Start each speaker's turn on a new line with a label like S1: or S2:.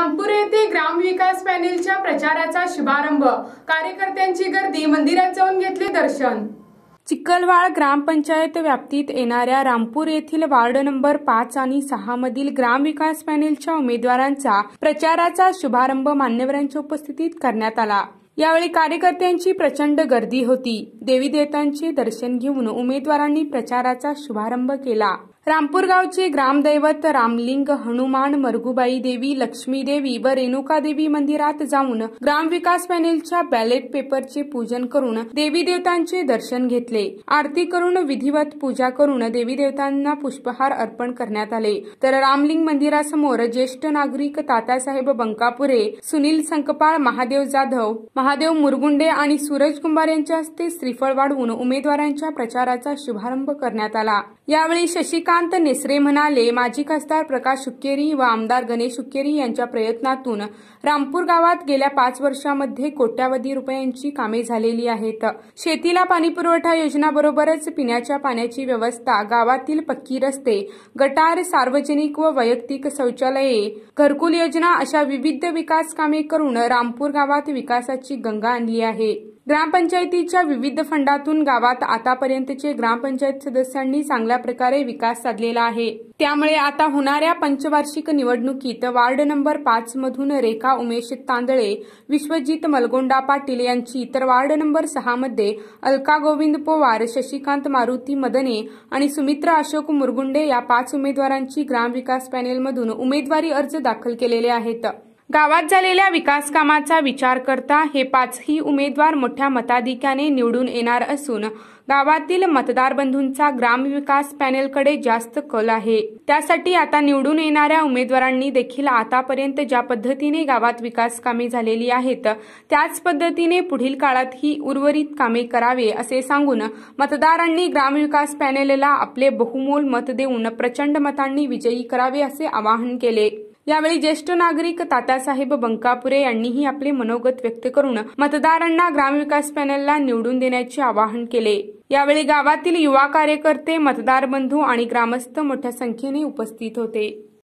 S1: रामपूर येथे ग्रामविकास पॅनेलच्या प्रचाराचा शुभारंभ कार्यकर्त्यांची गर्दी मंदिरात जाऊन घेतले दर्शन चिखलवाळ ग्रामपंचायत व्याप्तीत येणाऱ्या रामपूर येथील वार्ड नंबर पाच आणि सहा मधील ग्रामविकास पॅनेलच्या उमेदवारांचा प्रचाराचा शुभारंभ मान्यवरांच्या उपस्थितीत करण्यात आला यावेळी कार्यकर्त्यांची प्रचंड गर्दी होती देवी देवतांचे दर्शन घेऊन उमेदवारांनी प्रचाराचा शुभारंभ केला रामपूर गावचे ग्रामदैवत रामलिंग हनुमान मरगुबाई देवी लक्ष्मी देवी व रेणुका देवी मंदिरात जाऊन ग्रामविकास पॅनेलच्या बॅलेट पेपरचे पूजन करून देवी देवतांचे दर्शन घेतले आरती करून विधिवत पूजा करून देवी देवतांना पुष्पहार अर्पण करण्यात आले तर रामलिंग मंदिरासमोर ज्येष्ठ नागरिक तात्यासाहेब बंकापुरे सुनील संकपाळ महादेव जाधव महादेव मुरगुंडे आणि सूरज कुंभार यांच्या हस्ते श्रीफळ वाढवून उमेदवारांच्या प्रचाराचा शुभारंभ करण्यात आला यावेळी शशिकांत चंद्रकांत नेसरे म्हणाले माजी खासदार प्रकाश शुक्केरी व आमदार गणेश शुक्केरी यांच्या प्रयत्नातून रामपूर गावात गेल्या पाच वर्षांमध्ये कोट्यावधी रुपयांची कामे झालेली आहेत शेतीला पाणीपुरवठा योजनाबरोबरच पिण्याच्या पाण्याची व्यवस्था गावातील पक्की रस्ते गटार सार्वजनिक व वैयक्तिक शौचालये घरकुल योजना अशा विविध विकास कामे करून रामपूर गावात विकासाची गंगा आणली आहे ग्रामपंचायतीच्या विविध फंडातून गावात आतापर्यंतचे ग्रामपंचायत सदस्यांनी चांगल्या प्रकारे विकास साधलेला आहे त्यामुळे आता होणाऱ्या पंचवार्षिक निवडणुकीत वार्ड नंबर पाच मधून रेखा उमेश तांदळे विश्वजित मलगोंडा पाटील यांची तर वार्ड नंबर सहा मध्ये अलका गोविंद पोवार शशिकांत मारुती मदने आणि सुमित्रा अशोक मुरगुंडे या पाच उमेदवारांची ग्रामविकास पॅनेलमधून उमेदवारी अर्ज दाखल केलेले आहेत गावात झालेल्या विकासकामाचा विचार करता हे पाचही उमेदवार मोठ्या मताधिक्याने निवडून येणार असून गावातील मतदार बंधूंचा ग्रामविकास पॅनेलकडे जास्त कल आहे त्यासाठी आता निवडून येणाऱ्या उमेदवारांनी देखील आतापर्यंत ज्या पद्धतीने गावात विकास कामे झालेली आहेत त्याच पद्धतीने पुढील काळात ही उर्वरित कामे करावे असे सांगून मतदारांनी ग्रामविकास पॅनेलला आपले बहुमोल मत देऊन प्रचंड मतांनी विजयी करावे असे आवाहन केले यावेळी ज्येष्ठ नागरिक तात्यासाहेब बंकापुरे यांनीही आपले मनोगत व्यक्त करून मतदारांना ग्रामविकास पॅनलला निवडून देण्याचे आवाहन केले यावेळी गावातील युवा कार्यकर्ते मतदार बंधू आणि ग्रामस्थ मोठ्या संख्येने उपस्थित होते